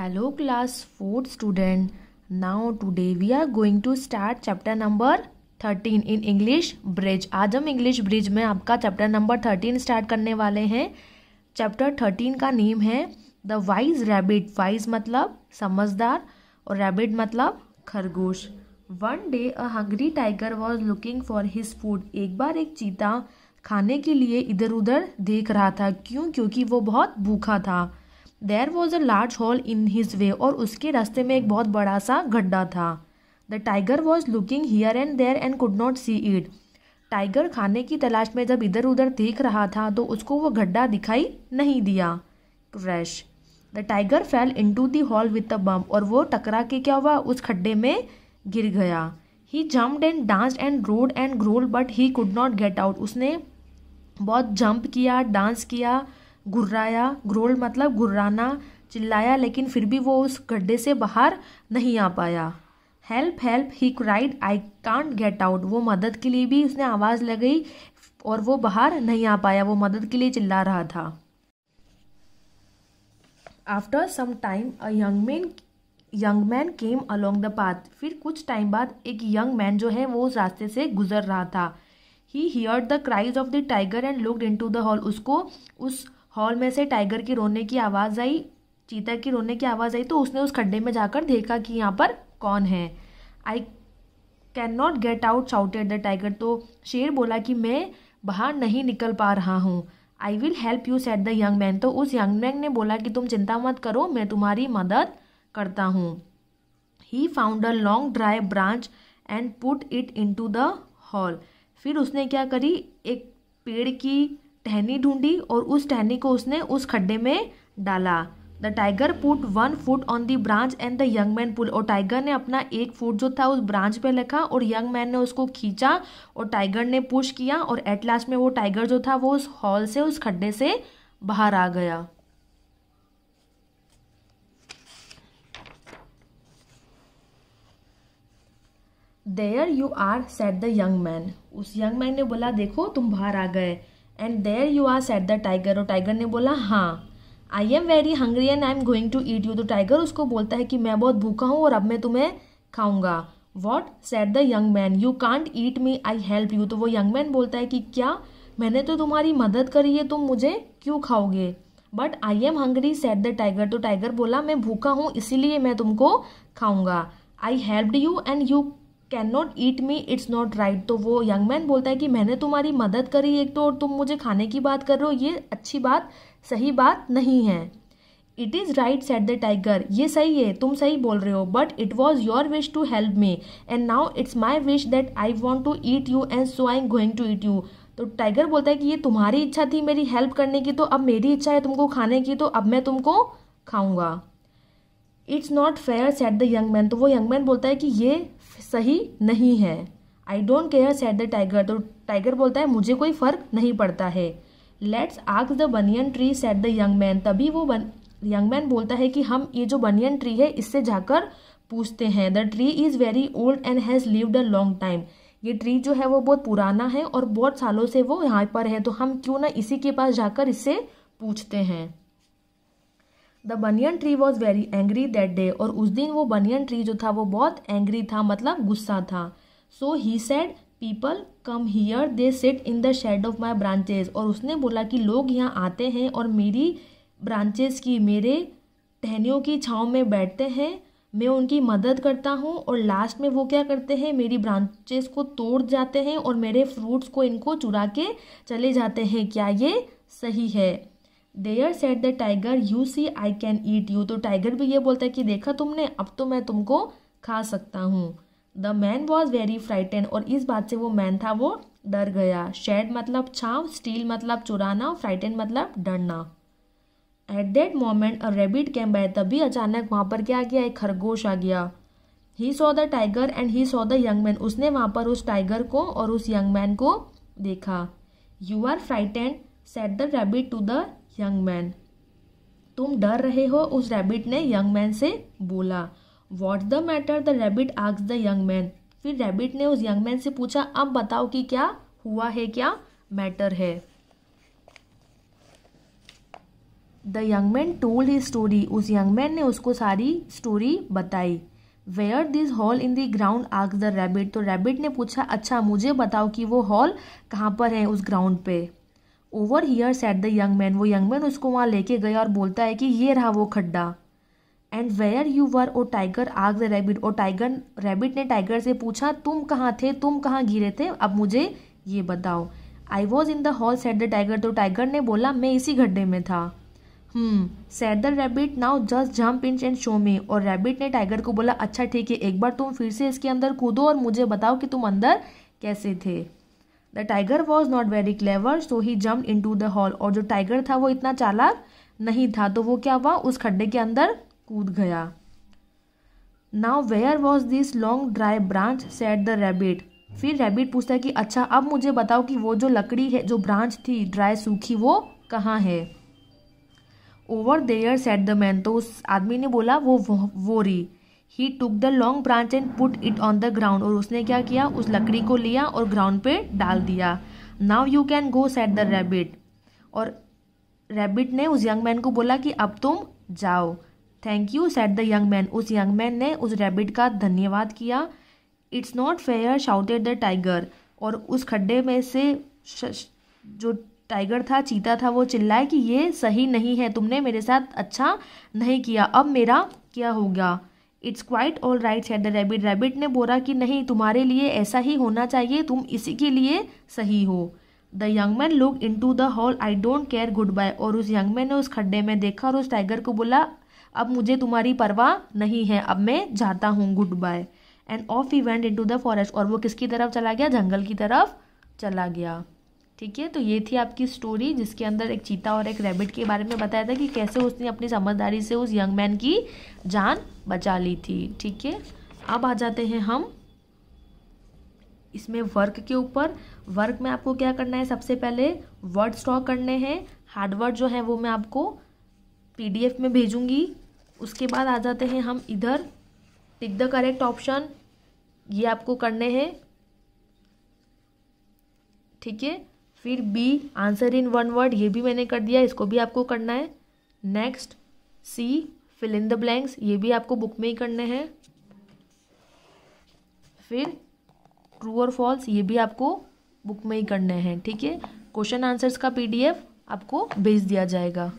hello class fourth student now today we are going to start chapter number thirteen in English bridge आज हम English bridge में आपका chapter number thirteen start करने वाले हैं chapter thirteen का name है द वाइज रैबिट वाइज मतलब समझदार और रैबिट मतलब खरगोश one day a hungry tiger was looking for his food एक बार एक चीता खाने के लिए इधर उधर देख रहा था क्यों क्योंकि वो बहुत भूखा था there was a large hole in his way और उसके रास्ते में एक बहुत बड़ा सा गड्ढा था the tiger was looking here and there and could not see it tiger खाने की तलाश में जब इधर उधर देख रहा था तो उसको वो गड्ढा दिखाई नहीं दिया crash the tiger fell into the hole with a bump और वो टकरा के क्या हुआ उस खड्डे में गिर गया he jumped and dance and roared and growl but he could not get out उसने बहुत जंप किया डांस किया गुर्राया ग्रोल मतलब गुर्राना चिल्लाया लेकिन फिर भी वो उस गड्ढे से बाहर नहीं आ पाया help help he cried I can't get out वो मदद के लिए भी उसने आवाज़ लगाई और वो बाहर नहीं आ पाया वो मदद के लिए चिल्ला रहा था after some time a young man young man came along the path फिर कुछ टाइम बाद एक यंग मैन जो है वो उस रास्ते से गुजर रहा था he hear the cries of the tiger and looked into the hole उसको उस हॉल में से टाइगर की रोने की आवाज़ आई चीता की रोने की आवाज़ आई तो उसने उस खड्डे में जाकर देखा कि यहाँ पर कौन है I can not get out shouted the tiger तो शेर बोला कि मैं बाहर नहीं निकल पा रहा हूँ I will help you said the young man तो उस यंग मैन ने बोला कि तुम चिंता मत करो मैं तुम्हारी मदद करता हूँ he found a long dry branch and put it into the hole फिर उसने क्या करी एक पेड़ की टहनी ढूंढी और उस टहनी को उसने उस खड्डे में डाला the tiger put one foot on the branch and the young man pull और टाइगर ने अपना एक फुट जो था उस ब्रांच पे रखा और यंग मैन ने उसको खींचा और टाइगर ने पुश किया और एट लास्ट में वो टाइगर जो था वो उस हॉल से उस खड्डे से बाहर आ गया there you are said the young man उस यंग मैन ने बोला देखो तुम बाहर आ गए and there you are said the tiger और टाइगर ने बोला हाँ I am very hungry and I am going to eat you तो टाइगर उसको बोलता है कि मैं बहुत भूखा हूँ और अब मैं तुम्हें खाऊंगा what said the young man you can't eat me I help you तो वो यंग मैन बोलता है कि क्या मैंने तो तुम्हारी मदद करी है तुम मुझे क्यों खाओगे but I am hungry said the tiger तो टाइगर बोला मैं भूखा हूँ इसीलिए मैं तुमको खाऊंगा I help you and you can not eat me it's not right तो वो यंग मैन बोलता है कि मैंने तुम्हारी मदद करी एक तो और तुम मुझे खाने की बात कर रहे हो ये अच्छी बात सही बात नहीं है it is right said the tiger ये सही है तुम सही बोल रहे हो but it was your wish to help me and now it's my wish that I want to eat you and so I am going to eat you तो tiger बोलता है कि ये तुम्हारी इच्छा थी मेरी हेल्प करने की तो अब मेरी इच्छा है तुमको खाने की तो अब मैं तुमको खाऊंगा it's not fair said the young man तो वो यंग मैन बोलता है कि ये सही नहीं है I don't care said the tiger तो टाइगर बोलता है मुझे कोई फ़र्क नहीं पड़ता है let's ask the banyan tree said the young man तभी वो बन यंग मैन बोलता है कि हम ये जो बनियन ट्री है इससे जाकर पूछते हैं the tree is very old and has lived a long time ये ट्री जो है वो बहुत पुराना है और बहुत सालों से वो यहाँ पर है तो हम क्यों ना इसी के पास जाकर इससे पूछते हैं the banyan tree was very angry that day और उस दिन वो बनियन ट्री जो था वो बहुत एंग्री था मतलब गुस्सा था so he said people come here they sit in the shade of my branches और उसने बोला कि लोग यहाँ आते हैं और मेरी ब्रांचेज की मेरे टहनियों की छाँव में बैठते हैं मैं उनकी मदद करता हूँ और लास्ट में वो क्या करते हैं मेरी ब्रांचेस को तोड़ जाते हैं और मेरे फ्रूट्स को इनको चुरा के चले जाते हैं क्या ये सही है there said the tiger you see I can eat you तो टाइगर भी ये बोलता है कि देखा तुमने अब तो मैं तुमको खा सकता हूँ the man was very frighten और इस बात से वो मैन था वो डर गया शेड मतलब छाव स्टील मतलब चुराना फ्राइटेन मतलब डरना at that moment a rabbit came by तभी अचानक वहाँ पर क्या आ गया एक खरगोश आ गया he saw the tiger and he saw the young man उसने वहाँ पर उस टाइगर को और उस यंग मैन को देखा you are frightened said the rabbit to the young man तुम डर रहे हो उस रैबिट ने यंग मैन से बोला what the matter the rabbit asks the young man फिर रैबिट ने उस यंग मैन से पूछा अब बताओ कि क्या हुआ है क्या मैटर है the young man told his story उस यंग मैन ने उसको सारी स्टोरी बताई where this hole in the ground आग द रैबिट तो रैबिट ने पूछा अच्छा मुझे बताओ कि वो हॉल कहाँ पर है उस ग्राउंड पे over here said the young man वो यंग मैन उसको वहाँ लेके गया और बोलता है कि ये रहा वो खड्डा and where you were O tiger आग द रैबिट और टाइगर रैबिट ने टाइगर से पूछा तुम कहाँ थे तुम कहाँ घिरे थे अब मुझे ये बताओ I was in the hole said the tiger तो टाइगर ने बोला मैं इसी गड्ढे में था said the rabbit now just jump in and show me और रैबिट ने टाइगर को बोला अच्छा ठीक है एक बार तुम फिर से इसके अंदर कूदो और मुझे बताओ कि तुम अंदर कैसे थे the tiger was not very clever so he jump into the hole और जो टाइगर था वो इतना चालाक नहीं था तो वो क्या हुआ उस खड्डे के अंदर कूद गया now where was this long dry branch said the rabbit फिर रेबिट पूछता है कि अच्छा अब मुझे बताओ कि वो जो लकड़ी है जो ब्रांच थी ड्राई सूखी वो कहाँ है over there said the man तो उस आदमी ने बोला वो वो, वो री he took the long branch and put it on the ground और उसने क्या किया उस लकड़ी को लिया और ग्राउंड पे डाल दिया now you can go said the rabbit और रैबिट ने उस यंग मैन को बोला कि अब तुम जाओ thank you said the young man उस यंग मैन ने उस रैबिट का धन्यवाद किया it's not fair shouted the tiger और उस खड्डे में से जो टाइगर था चीता था वो चिल्लाए कि ये सही नहीं है तुमने मेरे साथ अच्छा नहीं किया अब मेरा क्या होगा it's quite all right said the rabbit rabbit ने बोला कि नहीं तुम्हारे लिए ऐसा ही होना चाहिए तुम इसी के लिए सही हो the young man look into the hole I don't care good bye और उस यंग मैन ने उस खड्डे में देखा और उस टाइगर को बोला अब मुझे तुम्हारी परवाह नहीं है अब मैं जाता हूँ good bye and off he went into the forest और वो किसकी तरफ चला गया जंगल की तरफ चला गया ठीक है तो ये थी आपकी स्टोरी जिसके अंदर एक चीता और एक रैबिट के बारे में बताया था कि कैसे उसने अपनी समझदारी से उस यंग मैन की जान बचा ली थी ठीक है अब आ जाते हैं हम इसमें वर्क के ऊपर वर्क में आपको क्या करना है सबसे पहले वर्ड स्टॉक करने हैं हार्डवर्ड जो है वो मैं आपको पीडीएफ में भेजूंगी उसके बाद आ जाते हैं हम इधर टिक द करेक्ट ऑप्शन ये आपको करने हैं ठीक है फिर B answer in one word ये भी मैंने कर दिया इसको भी आपको करना है next C fill in the blanks ये भी आपको बुक में ही करने हैं फिर ट्रू और फॉल्स ये भी आपको बुक में ही करने हैं ठीक है क्वेश्चन आंसर्स का पीडीएफ आपको भेज दिया जाएगा